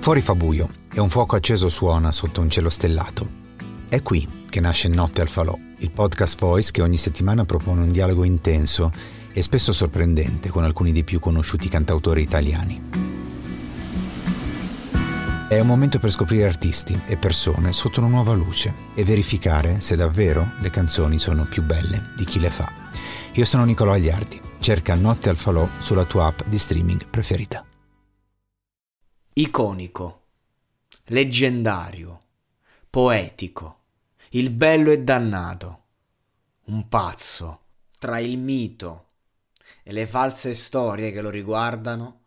Fuori fa buio e un fuoco acceso suona sotto un cielo stellato. È qui che nasce Notte al Falò, il podcast Voice che ogni settimana propone un dialogo intenso e spesso sorprendente con alcuni dei più conosciuti cantautori italiani. È un momento per scoprire artisti e persone sotto una nuova luce e verificare se davvero le canzoni sono più belle di chi le fa. Io sono Nicolò Agliardi. Cerca Notte al Falò sulla tua app di streaming preferita iconico, leggendario, poetico, il bello e dannato, un pazzo, tra il mito e le false storie che lo riguardano,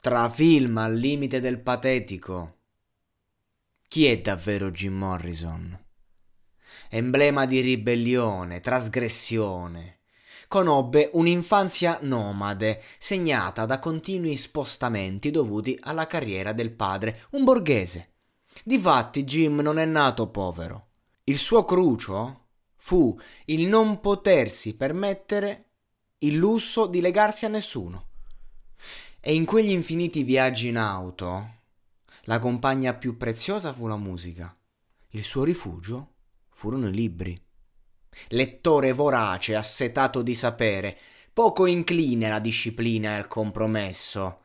tra film al limite del patetico. Chi è davvero Jim Morrison? Emblema di ribellione, trasgressione, conobbe un'infanzia nomade, segnata da continui spostamenti dovuti alla carriera del padre, un borghese. Difatti Jim non è nato povero. Il suo crucio fu il non potersi permettere il lusso di legarsi a nessuno. E in quegli infiniti viaggi in auto, la compagna più preziosa fu la musica. Il suo rifugio furono i libri lettore vorace, assetato di sapere, poco incline alla disciplina e al compromesso,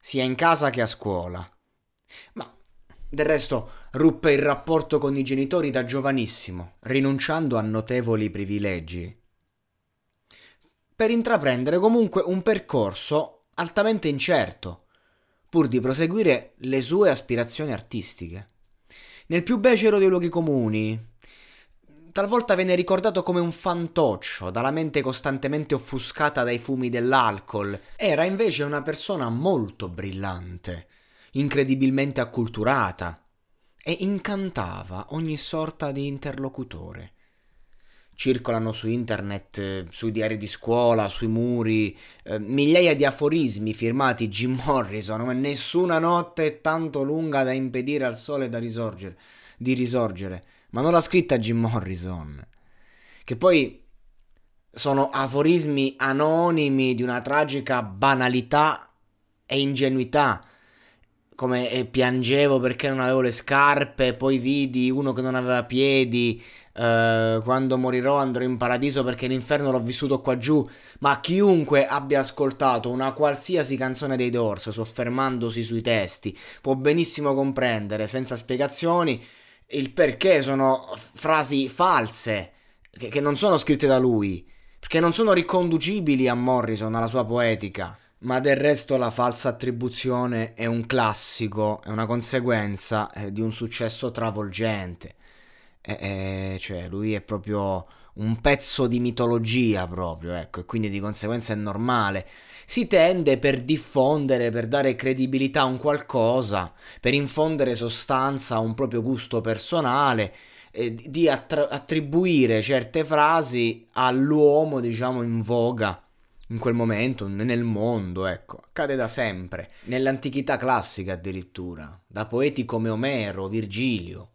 sia in casa che a scuola. Ma del resto ruppe il rapporto con i genitori da giovanissimo, rinunciando a notevoli privilegi. Per intraprendere comunque un percorso altamente incerto, pur di proseguire le sue aspirazioni artistiche. Nel più becero dei luoghi comuni, talvolta viene ricordato come un fantoccio, dalla mente costantemente offuscata dai fumi dell'alcol. Era invece una persona molto brillante, incredibilmente acculturata, e incantava ogni sorta di interlocutore. Circolano su internet, sui diari di scuola, sui muri, eh, migliaia di aforismi firmati Jim Morrison, ma nessuna notte è tanto lunga da impedire al sole da risorgere, di risorgere ma non l'ha scritta Jim Morrison. Che poi sono aforismi anonimi di una tragica banalità e ingenuità. Come eh, piangevo perché non avevo le scarpe, poi vidi uno che non aveva piedi, Uh, quando morirò andrò in paradiso perché l'inferno l'ho vissuto qua giù. Ma chiunque abbia ascoltato una qualsiasi canzone dei Dorso, soffermandosi sui testi, può benissimo comprendere, senza spiegazioni, il perché sono frasi false, che, che non sono scritte da lui, perché non sono riconducibili a Morrison, alla sua poetica. Ma del resto la falsa attribuzione è un classico, è una conseguenza eh, di un successo travolgente. Eh, eh, cioè, lui è proprio un pezzo di mitologia proprio, ecco, e quindi di conseguenza è normale. Si tende per diffondere, per dare credibilità a un qualcosa, per infondere sostanza a un proprio gusto personale, eh, di attra- attribuire certe frasi all'uomo, diciamo, in voga in quel momento, nel mondo, ecco, accade da sempre, nell'antichità classica addirittura, da poeti come Omero, Virgilio.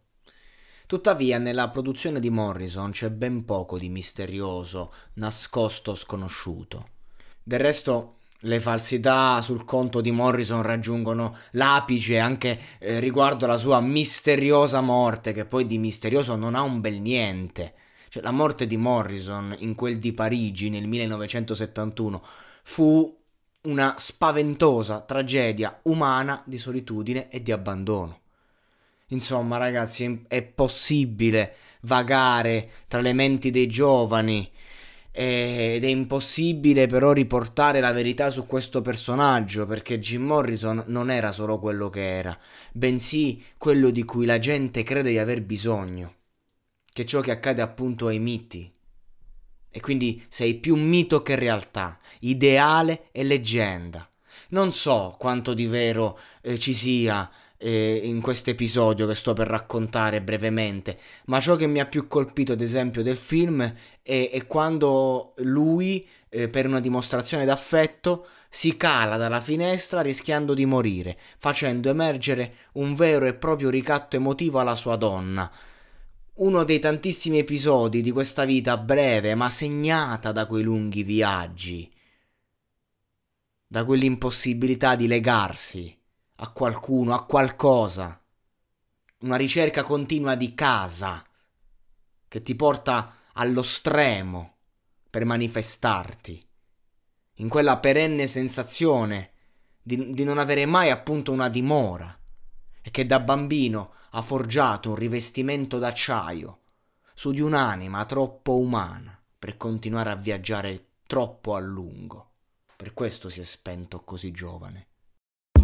Tuttavia nella produzione di Morrison c'è ben poco di misterioso, nascosto, sconosciuto. Del resto le falsità sul conto di Morrison raggiungono l'apice anche eh, riguardo alla sua misteriosa morte, che poi di misterioso non ha un bel niente. Cioè, la morte di Morrison in quel di Parigi nel 1971 fu una spaventosa tragedia umana di solitudine e di abbandono. Insomma, ragazzi, è possibile vagare tra le menti dei giovani ed è impossibile però riportare la verità su questo personaggio perché Jim Morrison non era solo quello che era, bensì quello di cui la gente crede di aver bisogno, che ciò che accade appunto ai miti. E quindi sei più mito che realtà, ideale e leggenda. Non so quanto di vero eh, ci sia eh, in questo episodio che sto per raccontare brevemente, ma ciò che mi ha più colpito ad esempio del film è, è quando lui eh, per una dimostrazione d'affetto si cala dalla finestra rischiando di morire, facendo emergere un vero e proprio ricatto emotivo alla sua donna uno dei tantissimi episodi di questa vita breve ma segnata da quei lunghi viaggi, da quell'impossibilità di legarsi a qualcuno, a qualcosa. Una ricerca continua di casa che ti porta allo stremo per manifestarti, in quella perenne sensazione di, di non avere mai appunto una dimora e che da bambino ha forgiato un rivestimento d'acciaio su di un'anima troppo umana per continuare a viaggiare troppo a lungo. Per questo si è spento così giovane.